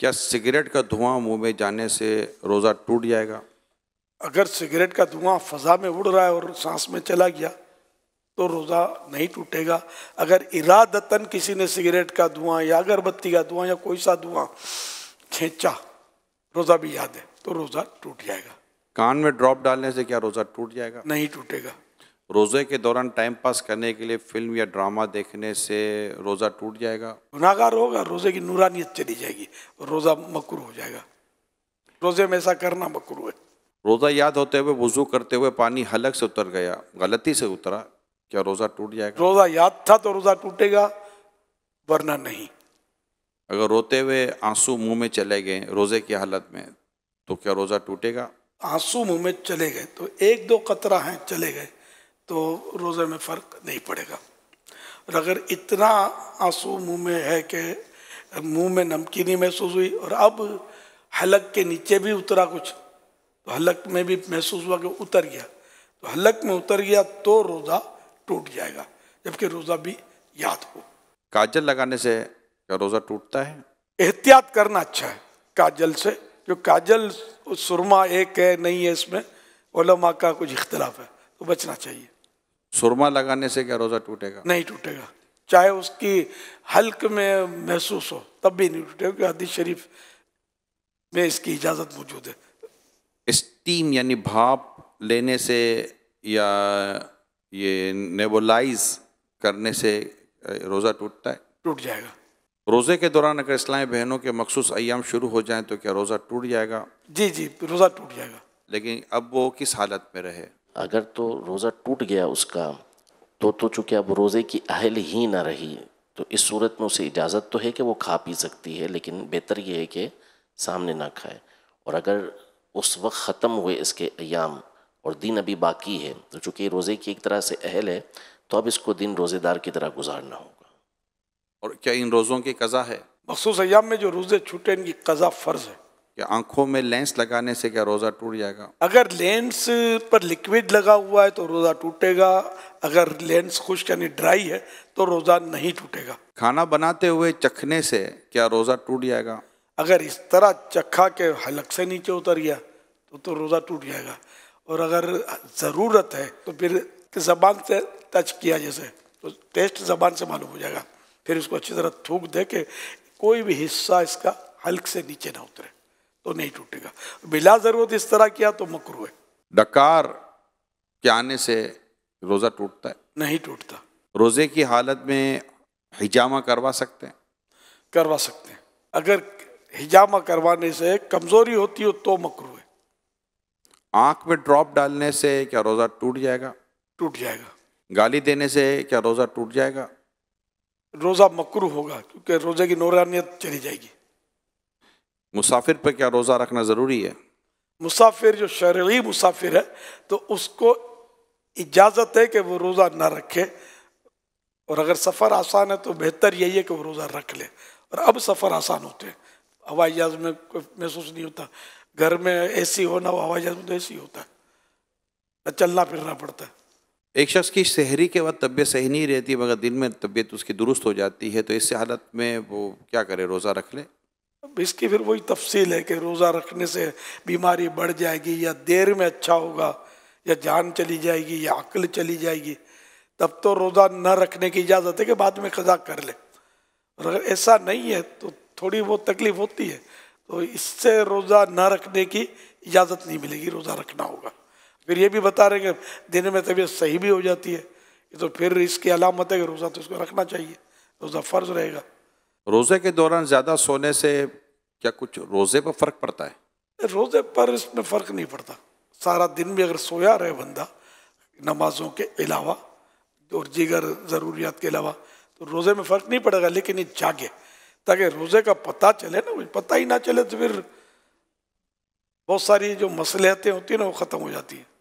क्या सिगरेट का धुआं मुंह में जाने से रोज़ा टूट जाएगा अगर सिगरेट का धुआं फजा में उड़ रहा है और सांस में चला गया तो रोज़ा नहीं टूटेगा अगर इरादतन किसी ने सिगरेट का धुआं या अगरबत्ती का धुआं या कोई सा धुआं खींचा रोज़ा भी याद है तो रोज़ा टूट जाएगा कान में ड्रॉप डालने से क्या रोज़ा टूट जाएगा नहीं टूटेगा रोज़े के दौरान टाइम पास करने के लिए फिल्म या ड्रामा देखने से रोज़ा टूट जाएगा गुनागार होगा रोज़े की नूरानियत चली जाएगी रोज़ा मकर हो जाएगा रोज़े में ऐसा करना मकर है रोज़ा याद होते हुए वजू करते हुए पानी हलक से उतर गया गलती से उतरा क्या रोज़ा टूट जाएगा रोज़ा याद था तो रोज़ा टूटेगा वरना नहीं अगर रोते हुए आंसू मुंह में चले गए रोज़े की हालत में तो क्या रोज़ा टूटेगा आंसू मुंह में चले गए तो एक दो कतरा हैं चले गए तो रोज़े में फ़र्क नहीं पड़ेगा और अगर इतना आंसू मुंह में है कि मुंह में नमकीनी महसूस हुई और अब हलक के नीचे भी उतरा कुछ तो हलक में भी महसूस हुआ कि उतर गया तो हलक में उतर गया तो रोज़ा टूट जाएगा जबकि रोज़ा भी याद हो काजल लगाने से क्या रोज़ा टूटता है एहतियात करना अच्छा है काजल से जो काजल सुरमा एक है नहीं है इसमें ओलमा का कुछ इख्तलाफ है तो बचना चाहिए सुरमा लगाने से क्या रोज़ा टूटेगा नहीं टूटेगा चाहे उसकी हल्क में महसूस हो तब भी नहीं टूटेगा क्योंकि हदीस शरीफ में इसकी इजाज़त मौजूद है स्टीम यानी भाप लेने से या ये नेबोलाइज करने से रोज़ा टूटता है टूट जाएगा रोज़े के दौरान अगर इस्लामी बहनों के मखसूस अयाम शुरू हो जाएं तो क्या रोज़ा टूट जाएगा जी जी रोज़ा टूट जाएगा लेकिन अब वो किस हालत में रहे अगर तो रोज़ा टूट गया उसका तो तो चूँकि अब रोज़े की अहल ही ना रही तो इस सूरत में उसे इजाज़त तो है कि वो खा पी सकती है लेकिन बेहतर ये है कि सामने ना खाए और अगर उस वक्त ख़त्म हुए इसके अयाम और दिन अभी बाकी है तो चूँकि रोज़े की एक तरह से अहल है तो अब इसको दिन रोज़ेदार की तरह गुजारना होगा और क्या इन रोज़ों की कज़ा है मखसूस अयाम में जो रोज़े छूटे इनकी कज़ा फ़र्ज़ है कि आंखों में लेंस लगाने से क्या रोज़ा टूट जाएगा अगर लेंस पर लिक्विड लगा हुआ है तो रोज़ा टूटेगा अगर लेंस खुश यानी ड्राई है तो रोज़ा नहीं टूटेगा खाना बनाते हुए चखने से क्या रोज़ा टूट जाएगा अगर इस तरह चखा के हलक से नीचे उतर गया तो तो रोज़ा टूट जाएगा और अगर ज़रूरत है तो फिर जबान से टच किया जैसे तो टेस्ट जबान से मालूम हो जाएगा फिर इसको अच्छी तरह थूक दे के कोई भी हिस्सा इसका हल्क से नीचे ना उतरे तो नहीं टूटेगा बिला ज़रूरत इस तरह किया तो मकरू है डकार के आने से रोज़ा टूटता है नहीं टूटता रोज़े की हालत में हिजामा करवा सकते हैं करवा सकते हैं अगर हिजामा करवाने से कमज़ोरी होती हो तो मकरू है आंख में ड्रॉप डालने से क्या रोज़ा टूट जाएगा टूट जाएगा गाली देने से क्या रोज़ा टूट जाएगा रोज़ा मकरू होगा क्योंकि रोज़े की नौरानियत चली जाएगी मुसाफिर पर क्या रोज़ा रखना ज़रूरी है मुसाफिर जो शरी मुसाफिर है तो उसको इजाज़त है कि वो रोज़ा ना रखे और अगर सफ़र आसान है तो बेहतर यही है कि वो रोज़ा रख ले और अब सफ़र आसान होते हैं हवाई जहाज़ में कोई महसूस नहीं होता घर में ए सी हो ना हो हवाई जहाज़ में तो ए सी होता है न चलना फिरना पड़ता है एक शख्स की शहरी के बाद तबीयत सही नहीं रहती मगर दिन में तबीयत उसकी दुरुस्त हो जाती है तो इस हालत में वो क्या करे रोज़ा रख ले अब इसकी फिर वही तफसील है कि रोज़ा रखने से बीमारी बढ़ जाएगी या देर में अच्छा होगा या जान चली जाएगी या अक्ल चली जाएगी तब तो रोज़ा न रखने की इजाज़त है कि बाद में खज़ा कर ले अगर ऐसा नहीं है तो थोड़ी बहुत तकलीफ़ होती है तो इससे रोज़ा न रखने की इजाज़त नहीं मिलेगी रोज़ा रखना होगा फिर ये भी बता रहे कि दिन में तबीयत सही भी हो जाती है तो फिर इसकी अलामत है कि रोज़ा तो इसको रखना चाहिए रोज़ा फ़र्ज़ रहेगा रोज़े के दौरान ज़्यादा सोने से क्या कुछ रोज़े पर फ़र्क पड़ता है रोज़े पर इसमें फ़र्क नहीं पड़ता सारा दिन भी अगर सोया रहे बंदा नमाजों के अलावा और जीगर ज़रूरियात के अलावा तो रोज़े में फ़र्क नहीं पड़ेगा लेकिन ये जागे ताकि रोज़े का पता चले ना पता ही ना चले तो फिर बहुत सारी जो मसलहतें होती हैं ना वो ख़त्म हो जाती हैं